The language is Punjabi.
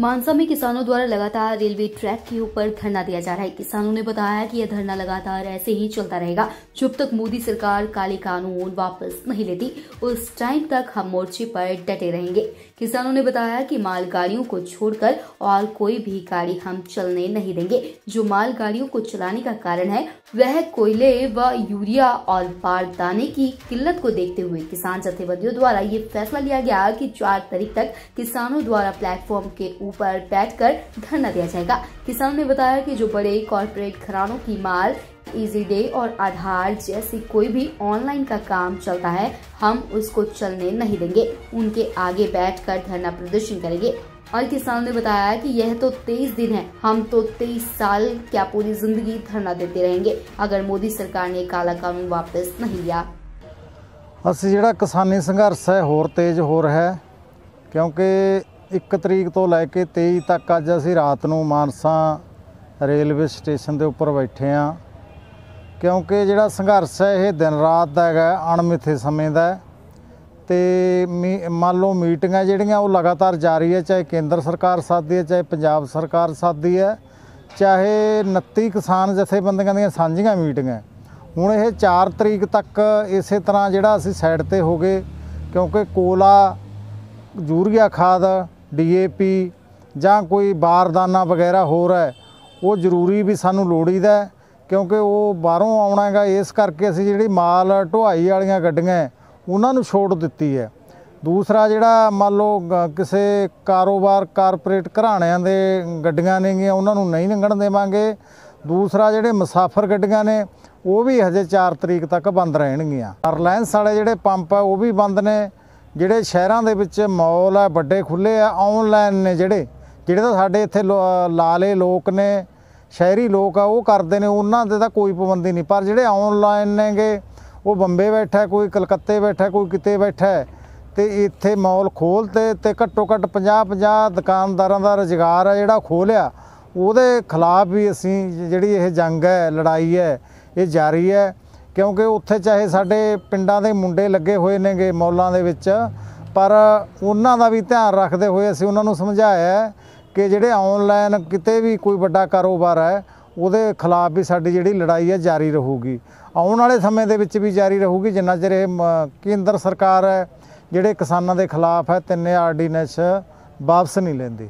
मानसा में किसानों द्वारा लगातार रेलवे ट्रैक के ऊपर धरना दिया जा रहा है किसानों ने बताया कि यह धरना लगातार ऐसे ही चलता रहेगा जब तक मोदी सरकार काले कानून वापस नहीं लेती उस टाइम तक हम मोर्चे पर डटे रहेंगे किसानों ने बताया कि मालगाड़ियों को छोड़कर और कोई भी गाड़ी हम चलने नहीं देंगे जो मालगाड़ियों को चलाने का कारण है वह कोयले व यूरिया और बारदाने की किल्लत को देखते हुए किसान जथेबंदियों द्वारा ये फैसला लिया गया की चार तारीख तक किसानों द्वारा प्लेटफॉर्म के ऊपर बैठकर धरना दिया जाएगा किसान ने बताया कि जो बड़े कॉरपोरेट घरानों की माल इजी डे और आधार जैसे कोई भी ऑनलाइन का काम चलता है हम उसको चलने नहीं देंगे उनके आगे बैठकर धरना प्रदर्शन करेंगे और किसानों ने बताया कि यह तो तेईस दिन है हम तो तेईस साल क्या पूरी जिंदगी धरना देते रहेंगे अगर मोदी सरकार ने काला कानून वापस नहीं लिया असि ਜਿਹੜਾ किसानी संघर्ष है होर तेज हो रहा है क्योंकि 1 ਤਰੀਕ ਤੋਂ ਲੈ ਕੇ 23 ਤੱਕ ਅੱਜ ਅਸੀਂ ਰਾਤ ਨੂੰ ਮਾਨਸਾ ਰੇਲਵੇ ਸਟੇਸ਼ਨ ਦੇ ਉੱਪਰ ਬੈਠੇ ਆ ਕਿਉਂਕਿ ਜਿਹੜਾ ਸੰਘਰਸ਼ ਹੈ ਇਹ ਦਿਨ ਰਾਤ ਦਾ ਹੈਗਾ ਅਣਮਿੱਥੇ ਸਮੇਂ ਦਾ ਤੇ ਮੰਨ ਲਓ ਮੀਟਿੰਗਾਂ ਜਿਹੜੀਆਂ ਉਹ ਲਗਾਤਾਰ ਜਾਰੀ ਹੈ ਚਾਹੇ ਕੇਂਦਰ ਸਰਕਾਰ ਸਾਧਦੀ ਹੈ ਚਾਹੇ ਪੰਜਾਬ ਸਰਕਾਰ ਸਾਧਦੀ ਹੈ ਚਾਹੇ 29 ਕਿਸਾਨ ਜਥੇਬੰਦੀਆਂ ਦੀਆਂ ਸਾਂਝੀਆਂ ਮੀਟਿੰਗਾਂ ਹੁਣ ਇਹ 4 ਤਰੀਕ ਤੱਕ ਇਸੇ ਤਰ੍ਹਾਂ ਜਿਹੜਾ ਅਸੀਂ ਸਾਈਡ ਤੇ ਹੋਗੇ ਕਿਉਂਕਿ ਕੋਲਾ ਯੂਰੀਆ ਖਾਦ ਡੀਏਪੀ ਜਾਂ ਕੋਈ ਬਾਰਦਾਨਾ ਵਗੈਰਾ ਹੋਰ ਹੈ ਉਹ ਜ਼ਰੂਰੀ ਵੀ ਸਾਨੂੰ ਲੋੜੀਦਾ ਕਿਉਂਕਿ ਉਹ ਬਾਹਰੋਂ ਆਉਣਾ ਹੈਗਾ ਇਸ ਕਰਕੇ ਅਸੀਂ ਜਿਹੜੀ ਮਾਲ ਢੋਾਈ ਵਾਲੀਆਂ ਗੱਡੀਆਂ ਉਹਨਾਂ ਨੂੰ ਛੋੜ ਦਿੱਤੀ ਹੈ ਦੂਸਰਾ ਜਿਹੜਾ ਮੰਨ ਲਓ ਕਿਸੇ ਕਾਰੋਬਾਰ ਕਾਰਪੋਰੇਟ ਘਰਾਣਿਆਂ ਦੇ ਗੱਡੀਆਂ ਨੇਗੀਆਂ ਉਹਨਾਂ ਨੂੰ ਨਹੀਂ ਲੰਘਣ ਦੇਵਾਂਗੇ ਦੂਸਰਾ ਜਿਹੜੇ ਮੁਸਾਫਰ ਗੱਡੀਆਂ ਨੇ ਉਹ ਵੀ ਹਜੇ 4 ਤਰੀਕ ਤੱਕ ਬੰਦ ਰਹਿਣਗੀਆਂ ਰਿਲਾਇੰਸ ਵਾਲੇ ਜਿਹੜੇ ਪੰਪ ਆ ਉਹ ਵੀ ਬੰਦ ਨੇ ਜਿਹੜੇ ਸ਼ਹਿਰਾਂ ਦੇ ਵਿੱਚ ਮਾਲ ਆ ਵੱਡੇ ਖੁੱਲੇ ਆ ਆਨਲਾਈਨ ਨੇ ਜਿਹੜੇ ਜਿਹੜੇ ਤਾਂ ਸਾਡੇ ਇੱਥੇ ਲਾਲੇ ਲੋਕ ਨੇ ਸ਼ਹਿਰੀ ਲੋਕ ਆ ਉਹ ਕਰਦੇ ਨੇ ਉਹਨਾਂ ਦੇ ਤਾਂ ਕੋਈ ਪਾਬੰਦੀ ਨਹੀਂ ਪਰ ਜਿਹੜੇ ਆਨਲਾਈਨ ਨੇਗੇ ਉਹ ਬੰਬੇ ਬੈਠਾ ਕੋਈ ਕਲਕੱਤੇ ਬੈਠਾ ਕੋਈ ਕਿਤੇ ਬੈਠਾ ਤੇ ਇੱਥੇ ਮਾਲ ਖੋਲਤੇ ਤੇ ਘੱਟੋ ਘੱਟ 50 50 ਦੁਕਾਨਦਾਰਾਂ ਦਾ ਰੁਜ਼ਗਾਰ ਆ ਜਿਹੜਾ ਖੋਲਿਆ ਉਹਦੇ ਖਿਲਾਫ ਵੀ ਅਸੀਂ ਜਿਹੜੀ ਇਹ ਜੰਗ ਹੈ ਲੜਾਈ ਹੈ ਇਹ ਜਾਰੀ ਹੈ ਕਿਉਂਕਿ ਉੱਥੇ ਚਾਹੇ ਸਾਡੇ ਪਿੰਡਾਂ ਦੇ ਮੁੰਡੇ ਲੱਗੇ ਹੋਏ ਨੇਗੇ ਮੌਲਾਂ ਦੇ ਵਿੱਚ ਪਰ ਉਹਨਾਂ ਦਾ ਵੀ ਧਿਆਨ ਰੱਖਦੇ ਹੋਏ ਅਸੀਂ ਉਹਨਾਂ ਨੂੰ ਸਮਝਾਇਆ ਕਿ ਜਿਹੜੇ ਆਨਲਾਈਨ ਕਿਤੇ ਵੀ ਕੋਈ ਵੱਡਾ ਕਾਰੋਬਾਰ ਹੈ ਉਹਦੇ ਖਿਲਾਫ ਵੀ ਸਾਡੀ ਜਿਹੜੀ ਲੜਾਈ ਹੈ ਜਾਰੀ ਰਹੂਗੀ ਆਉਣ ਵਾਲੇ ਸਮੇਂ ਦੇ ਵਿੱਚ ਵੀ ਜਾਰੀ ਰਹੂਗੀ ਜਿੰਨਾ ਚਿਰ ਇਹ ਕੇਂਦਰ ਸਰਕਾਰ ਹੈ ਜਿਹੜੇ ਕਿਸਾਨਾਂ ਦੇ ਖਿਲਾਫ ਹੈ ਤਿੰਨੇ ਆਰਡੀਨੈਂਸ ਵਾਪਸ ਨਹੀਂ ਲੈਂਦੀ